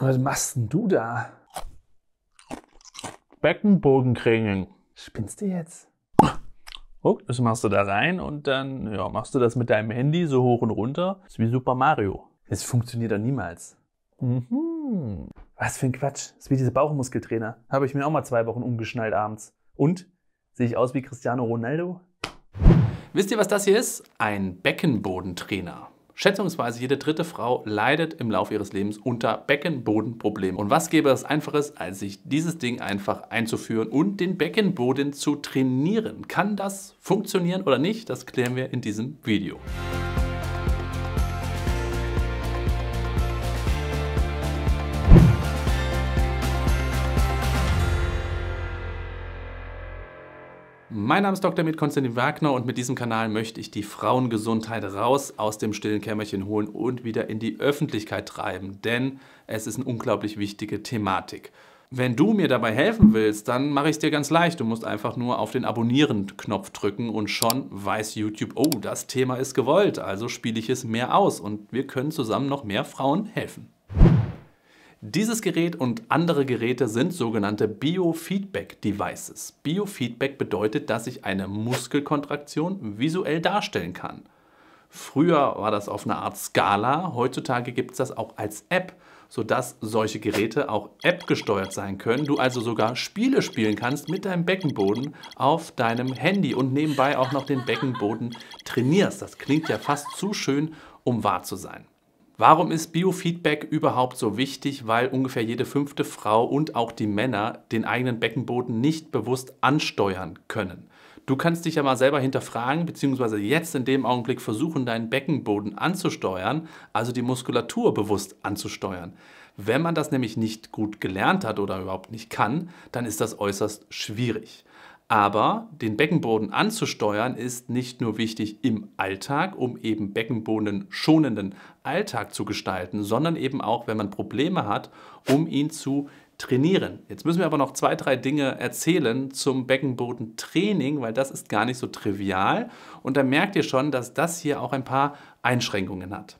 Was machst denn du da? Beckenbodenkringeln. Spinnst du jetzt? Guck, oh, das machst du da rein und dann ja, machst du das mit deinem Handy so hoch und runter. Das ist wie Super Mario. Das funktioniert doch niemals. Mhm. Was für ein Quatsch. Das ist wie diese Bauchmuskeltrainer. Habe ich mir auch mal zwei Wochen umgeschnallt abends. Und? Sehe ich aus wie Cristiano Ronaldo? Wisst ihr, was das hier ist? Ein Beckenbodentrainer. Schätzungsweise jede dritte Frau leidet im Laufe ihres Lebens unter Beckenbodenproblemen. Und was gäbe es einfaches, als sich dieses Ding einfach einzuführen und den Beckenboden zu trainieren? Kann das funktionieren oder nicht? Das klären wir in diesem Video. Mein Name ist Dr. Med Konstantin Wagner und mit diesem Kanal möchte ich die Frauengesundheit raus aus dem stillen Kämmerchen holen und wieder in die Öffentlichkeit treiben, denn es ist eine unglaublich wichtige Thematik. Wenn du mir dabei helfen willst, dann mache ich es dir ganz leicht. Du musst einfach nur auf den Abonnieren-Knopf drücken und schon weiß YouTube, oh, das Thema ist gewollt, also spiele ich es mehr aus und wir können zusammen noch mehr Frauen helfen. Dieses Gerät und andere Geräte sind sogenannte Biofeedback-Devices. Biofeedback bedeutet, dass ich eine Muskelkontraktion visuell darstellen kann. Früher war das auf einer Art Skala, heutzutage gibt es das auch als App, sodass solche Geräte auch App-gesteuert sein können. Du also sogar Spiele spielen kannst mit deinem Beckenboden auf deinem Handy und nebenbei auch noch den Beckenboden trainierst. Das klingt ja fast zu schön, um wahr zu sein. Warum ist Biofeedback überhaupt so wichtig? Weil ungefähr jede fünfte Frau und auch die Männer den eigenen Beckenboden nicht bewusst ansteuern können. Du kannst dich ja mal selber hinterfragen, beziehungsweise jetzt in dem Augenblick versuchen, deinen Beckenboden anzusteuern, also die Muskulatur bewusst anzusteuern. Wenn man das nämlich nicht gut gelernt hat oder überhaupt nicht kann, dann ist das äußerst schwierig. Aber den Beckenboden anzusteuern ist nicht nur wichtig im Alltag, um eben Beckenboden schonenden Alltag zu gestalten, sondern eben auch, wenn man Probleme hat, um ihn zu trainieren. Jetzt müssen wir aber noch zwei, drei Dinge erzählen zum Beckenbodentraining, weil das ist gar nicht so trivial. Und da merkt ihr schon, dass das hier auch ein paar Einschränkungen hat.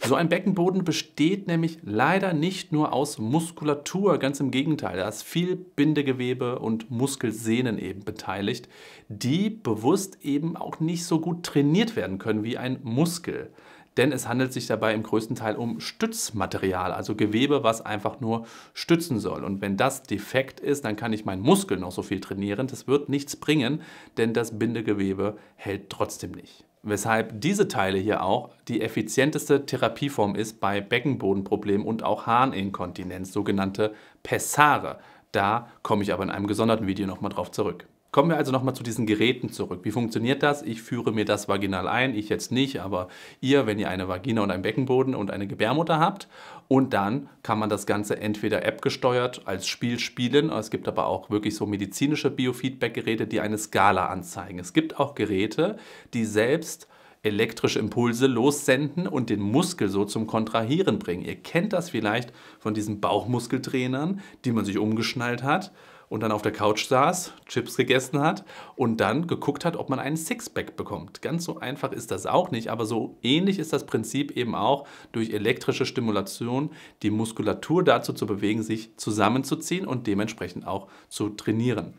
So ein Beckenboden besteht nämlich leider nicht nur aus Muskulatur, ganz im Gegenteil. Da ist viel Bindegewebe und Muskelsehnen eben beteiligt, die bewusst eben auch nicht so gut trainiert werden können wie ein Muskel. Denn es handelt sich dabei im größten Teil um Stützmaterial, also Gewebe, was einfach nur stützen soll. Und wenn das defekt ist, dann kann ich meinen Muskel noch so viel trainieren. Das wird nichts bringen, denn das Bindegewebe hält trotzdem nicht. Weshalb diese Teile hier auch die effizienteste Therapieform ist bei Beckenbodenproblemen und auch Harninkontinenz, sogenannte Pessare. Da komme ich aber in einem gesonderten Video nochmal drauf zurück. Kommen wir also nochmal zu diesen Geräten zurück. Wie funktioniert das? Ich führe mir das vaginal ein, ich jetzt nicht, aber ihr, wenn ihr eine Vagina und einen Beckenboden und eine Gebärmutter habt. Und dann kann man das Ganze entweder appgesteuert als Spiel spielen. Es gibt aber auch wirklich so medizinische Biofeedback-Geräte, die eine Skala anzeigen. Es gibt auch Geräte, die selbst elektrische Impulse lossenden und den Muskel so zum Kontrahieren bringen. Ihr kennt das vielleicht von diesen Bauchmuskeltrainern, die man sich umgeschnallt hat und dann auf der Couch saß, Chips gegessen hat und dann geguckt hat, ob man einen Sixpack bekommt. Ganz so einfach ist das auch nicht, aber so ähnlich ist das Prinzip eben auch durch elektrische Stimulation die Muskulatur dazu zu bewegen, sich zusammenzuziehen und dementsprechend auch zu trainieren.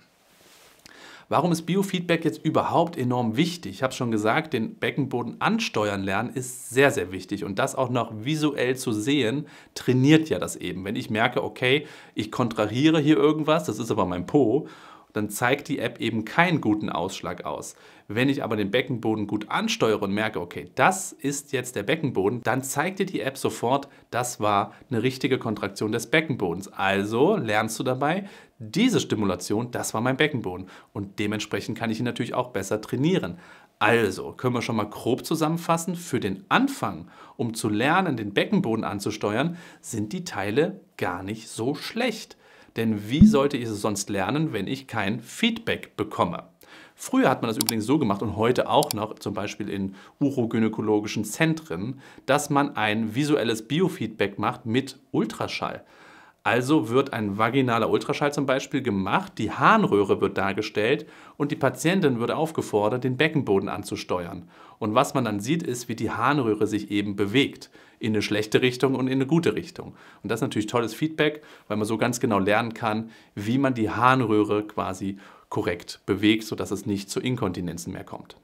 Warum ist Biofeedback jetzt überhaupt enorm wichtig? Ich habe schon gesagt, den Beckenboden ansteuern lernen ist sehr, sehr wichtig. Und das auch noch visuell zu sehen, trainiert ja das eben. Wenn ich merke, okay, ich kontrahiere hier irgendwas, das ist aber mein Po, dann zeigt die App eben keinen guten Ausschlag aus. Wenn ich aber den Beckenboden gut ansteuere und merke, okay, das ist jetzt der Beckenboden, dann zeigt dir die App sofort, das war eine richtige Kontraktion des Beckenbodens. Also lernst du dabei, diese Stimulation, das war mein Beckenboden. Und dementsprechend kann ich ihn natürlich auch besser trainieren. Also können wir schon mal grob zusammenfassen, für den Anfang, um zu lernen, den Beckenboden anzusteuern, sind die Teile gar nicht so schlecht. Denn wie sollte ich es sonst lernen, wenn ich kein Feedback bekomme? Früher hat man das übrigens so gemacht und heute auch noch, zum Beispiel in urogynäkologischen Zentren, dass man ein visuelles Biofeedback macht mit Ultraschall. Also wird ein vaginaler Ultraschall zum Beispiel gemacht, die Harnröhre wird dargestellt und die Patientin wird aufgefordert, den Beckenboden anzusteuern. Und was man dann sieht, ist, wie die Harnröhre sich eben bewegt. In eine schlechte Richtung und in eine gute Richtung. Und das ist natürlich tolles Feedback, weil man so ganz genau lernen kann, wie man die Harnröhre quasi korrekt bewegt, sodass es nicht zu Inkontinenzen mehr kommt.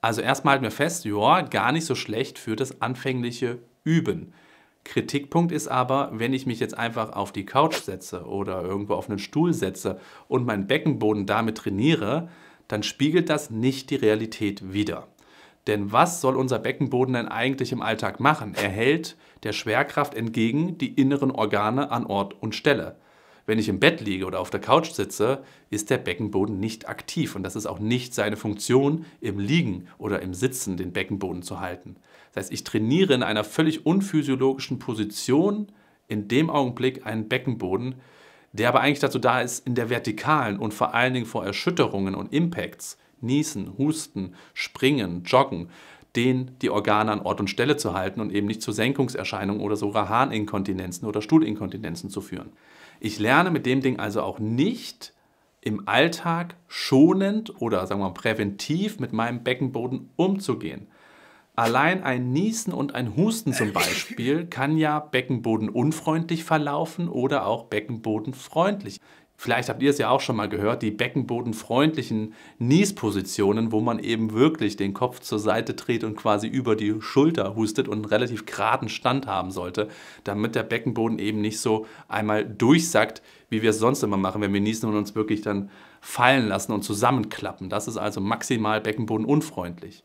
Also erstmal halten wir fest, ja, gar nicht so schlecht für das anfängliche Üben. Kritikpunkt ist aber, wenn ich mich jetzt einfach auf die Couch setze oder irgendwo auf einen Stuhl setze und meinen Beckenboden damit trainiere, dann spiegelt das nicht die Realität wider. Denn was soll unser Beckenboden denn eigentlich im Alltag machen? Er hält der Schwerkraft entgegen die inneren Organe an Ort und Stelle wenn ich im Bett liege oder auf der Couch sitze, ist der Beckenboden nicht aktiv und das ist auch nicht seine Funktion, im Liegen oder im Sitzen den Beckenboden zu halten. Das heißt, ich trainiere in einer völlig unphysiologischen Position in dem Augenblick einen Beckenboden, der aber eigentlich dazu da ist, in der vertikalen und vor allen Dingen vor Erschütterungen und Impacts, Niesen, Husten, Springen, Joggen, den die Organe an Ort und Stelle zu halten und eben nicht zu Senkungserscheinungen oder so Rahanininkontinenzen oder Stuhlinkontinenzen zu führen. Ich lerne mit dem Ding also auch nicht im Alltag schonend oder sagen wir mal präventiv mit meinem Beckenboden umzugehen. Allein ein Niesen und ein Husten zum Beispiel kann ja beckenbodenunfreundlich verlaufen oder auch beckenbodenfreundlich. Vielleicht habt ihr es ja auch schon mal gehört, die beckenbodenfreundlichen Niespositionen, wo man eben wirklich den Kopf zur Seite dreht und quasi über die Schulter hustet und einen relativ geraden Stand haben sollte, damit der Beckenboden eben nicht so einmal durchsackt, wie wir es sonst immer machen, wenn wir niesen und uns wirklich dann fallen lassen und zusammenklappen. Das ist also maximal beckenbodenunfreundlich.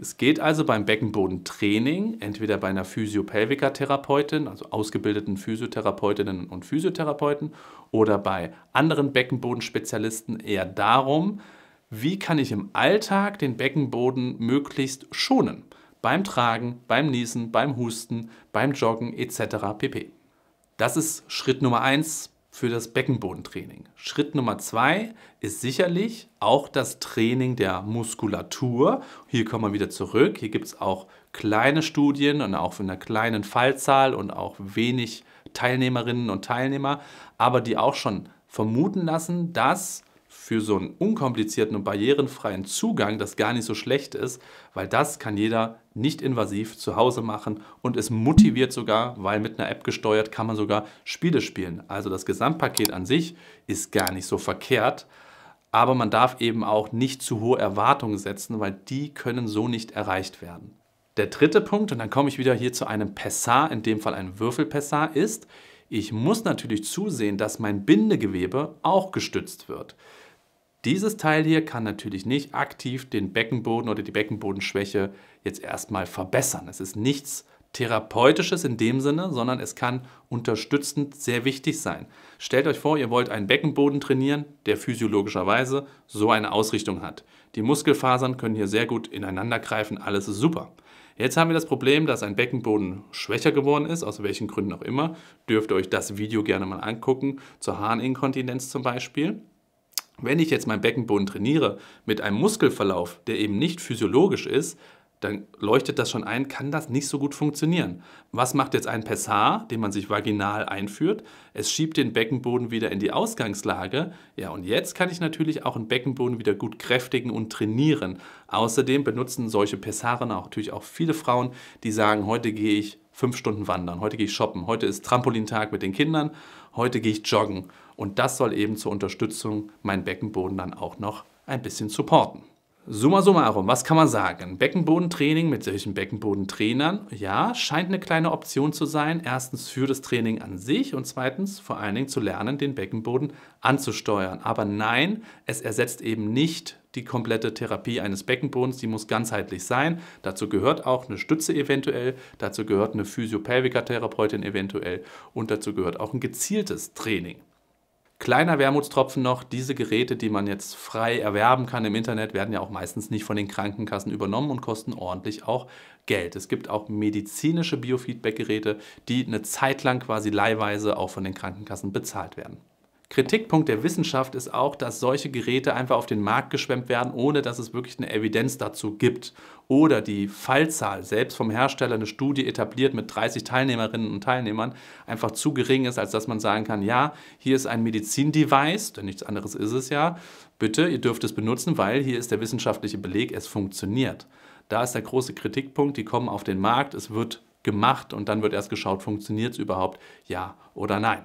Es geht also beim Beckenbodentraining entweder bei einer physiopelvica therapeutin also ausgebildeten Physiotherapeutinnen und Physiotherapeuten, oder bei anderen Beckenbodenspezialisten eher darum, wie kann ich im Alltag den Beckenboden möglichst schonen? Beim Tragen, beim Niesen, beim Husten, beim Joggen etc. pp. Das ist Schritt Nummer 1 für das Beckenbodentraining. Schritt Nummer zwei ist sicherlich auch das Training der Muskulatur. Hier kommen wir wieder zurück. Hier gibt es auch kleine Studien und auch in einer kleinen Fallzahl und auch wenig Teilnehmerinnen und Teilnehmer, aber die auch schon vermuten lassen, dass für so einen unkomplizierten und barrierenfreien Zugang das gar nicht so schlecht ist, weil das kann jeder nicht invasiv zu Hause machen und es motiviert sogar, weil mit einer App gesteuert kann man sogar Spiele spielen. Also das Gesamtpaket an sich ist gar nicht so verkehrt, aber man darf eben auch nicht zu hohe Erwartungen setzen, weil die können so nicht erreicht werden. Der dritte Punkt, und dann komme ich wieder hier zu einem Pessar, in dem Fall ein Würfelpessar ist, ich muss natürlich zusehen, dass mein Bindegewebe auch gestützt wird. Dieses Teil hier kann natürlich nicht aktiv den Beckenboden oder die Beckenbodenschwäche jetzt erstmal verbessern. Es ist nichts Therapeutisches in dem Sinne, sondern es kann unterstützend sehr wichtig sein. Stellt euch vor, ihr wollt einen Beckenboden trainieren, der physiologischerweise so eine Ausrichtung hat. Die Muskelfasern können hier sehr gut ineinander greifen, alles ist super. Jetzt haben wir das Problem, dass ein Beckenboden schwächer geworden ist, aus welchen Gründen auch immer. Dürft ihr euch das Video gerne mal angucken, zur Harninkontinenz zum Beispiel. Wenn ich jetzt meinen Beckenboden trainiere mit einem Muskelverlauf, der eben nicht physiologisch ist, dann leuchtet das schon ein, kann das nicht so gut funktionieren. Was macht jetzt ein Pessar, den man sich vaginal einführt? Es schiebt den Beckenboden wieder in die Ausgangslage. Ja, und jetzt kann ich natürlich auch den Beckenboden wieder gut kräftigen und trainieren. Außerdem benutzen solche Pessaren natürlich auch viele Frauen, die sagen, heute gehe ich fünf Stunden wandern, heute gehe ich shoppen, heute ist Trampolintag mit den Kindern, heute gehe ich joggen. Und das soll eben zur Unterstützung meinen Beckenboden dann auch noch ein bisschen supporten. Summa summarum, was kann man sagen? Beckenbodentraining mit solchen Beckenbodentrainern, ja, scheint eine kleine Option zu sein. Erstens für das Training an sich und zweitens vor allen Dingen zu lernen, den Beckenboden anzusteuern. Aber nein, es ersetzt eben nicht die komplette Therapie eines Beckenbodens, die muss ganzheitlich sein. Dazu gehört auch eine Stütze eventuell, dazu gehört eine Physiopelviker Therapeutin eventuell und dazu gehört auch ein gezieltes Training. Kleiner Wermutstropfen noch, diese Geräte, die man jetzt frei erwerben kann im Internet, werden ja auch meistens nicht von den Krankenkassen übernommen und kosten ordentlich auch Geld. Es gibt auch medizinische Biofeedback-Geräte, die eine Zeit lang quasi leihweise auch von den Krankenkassen bezahlt werden. Kritikpunkt der Wissenschaft ist auch, dass solche Geräte einfach auf den Markt geschwemmt werden, ohne dass es wirklich eine Evidenz dazu gibt. Oder die Fallzahl, selbst vom Hersteller eine Studie etabliert mit 30 Teilnehmerinnen und Teilnehmern, einfach zu gering ist, als dass man sagen kann, ja, hier ist ein Medizindevice, denn nichts anderes ist es ja, bitte, ihr dürft es benutzen, weil hier ist der wissenschaftliche Beleg, es funktioniert. Da ist der große Kritikpunkt, die kommen auf den Markt, es wird gemacht und dann wird erst geschaut, funktioniert es überhaupt, ja oder nein.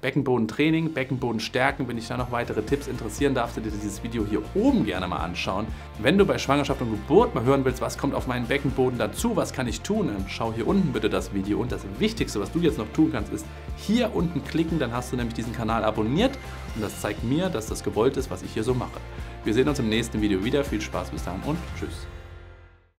Beckenbodentraining, Beckenbodenstärken. Wenn dich da noch weitere Tipps interessieren, darfst du dir dieses Video hier oben gerne mal anschauen. Wenn du bei Schwangerschaft und Geburt mal hören willst, was kommt auf meinen Beckenboden dazu, was kann ich tun, dann schau hier unten bitte das Video. Und das Wichtigste, was du jetzt noch tun kannst, ist hier unten klicken, dann hast du nämlich diesen Kanal abonniert und das zeigt mir, dass das gewollt ist, was ich hier so mache. Wir sehen uns im nächsten Video wieder. Viel Spaß bis dann und tschüss.